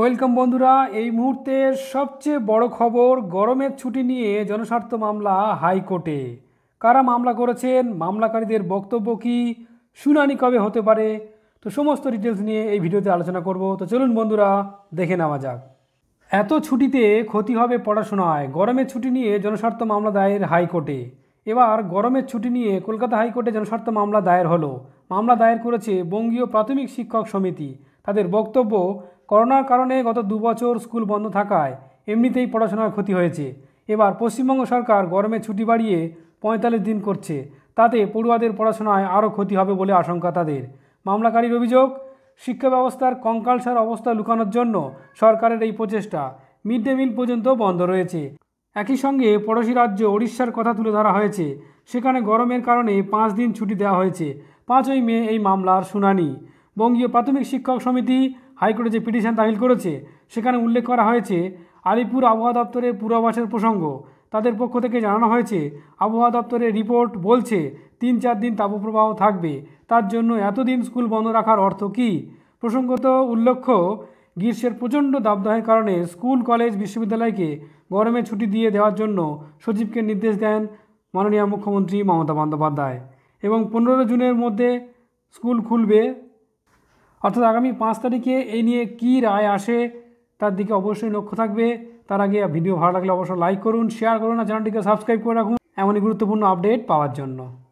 welcome বন্ধুরা এই মুহূর্তে সবচেয়ে বড় খবর গরমের ছুটি নিয়ে জনস্বার্থ মামলা হাইকোর্টে কারা মামলা করেছেন মামলাকারীদের বক্তব্য কি শুনানি কবে হতে পারে তো সমস্ত ডিটেলস নিয়ে এই ভিডিওতে আলোচনা করব তো চলুন বন্ধুরা দেখে নেওয়া যাক এত ছুটিতে ক্ষতি হবে পড়াশোনায় গরমের ছুটি নিয়ে জনস্বার্থ মামলা দায়ের হাইকোর্টে এবার গরমের ছুটি নিয়ে কলকাতা হাইকোর্টে জনস্বার্থ মামলা দায়ের হলো মামলা দায়ের করেছে বঙ্গীয় প্রাথমিক শিক্ষক সমিতি তাদের বক্তব্য করোনার কারণে গত দুবছর স্কুল বন্ধ থাকায় এমনিতেই পড়াশোনার ক্ষতি হয়েছে এবার পশ্চিমবঙ্গ সরকার গরমে ছুটি বাড়িয়ে পঁয়তাল্লিশ দিন করছে তাতে পড়ুয়াদের পড়াশোনায় আরও ক্ষতি হবে বলে আশঙ্কা তাদের মামলাকারীর অভিযোগ শিক্ষা ব্যবস্থার কঙ্কালসার অবস্থা লুকানোর জন্য সরকারের এই প্রচেষ্টা মিড ডে মিল পর্যন্ত বন্ধ রয়েছে একই সঙ্গে পড়োশী রাজ্য ওড়িশার কথা তুলে ধরা হয়েছে সেখানে গরমের কারণে পাঁচ দিন ছুটি দেওয়া হয়েছে পাঁচই মে এই মামলার শুনানি বঙ্গীয় প্রাথমিক শিক্ষক সমিতি হাইকোর্টে যে পিটিশন দাখিল করেছে সেখানে উল্লেখ করা হয়েছে আলিপুর আবহাওয়া দপ্তরের পূর্বাভাসের প্রসঙ্গ তাদের পক্ষ থেকে জানানো হয়েছে আবহাওয়া দপ্তরের রিপোর্ট বলছে তিন চার দিন তাপপ্রবাহ থাকবে তার জন্য এতদিন স্কুল বন্ধ রাখার অর্থ কী প্রসঙ্গত উল্লেখ্য গ্রীষ্মের প্রচণ্ড দাবদাহের কারণে স্কুল কলেজ বিশ্ববিদ্যালয়কে গরমে ছুটি দিয়ে দেওয়ার জন্য সচিবকে নির্দেশ দেন মাননীয় মুখ্যমন্ত্রী মমতা বন্দ্যোপাধ্যায় এবং পনেরো জুনের মধ্যে স্কুল খুলবে অর্থাৎ আগামী পাঁচ তারিখে এই নিয়ে কি রায় আসে তার দিকে অবশ্যই লক্ষ্য থাকবে তার আগে ভিডিও ভালো লাগলে অবশ্যই লাইক করুন শেয়ার করুন আর চ্যানেলটিকে সাবস্ক্রাইব করে রাখুন এমনই গুরুত্বপূর্ণ আপডেট পাওয়ার জন্য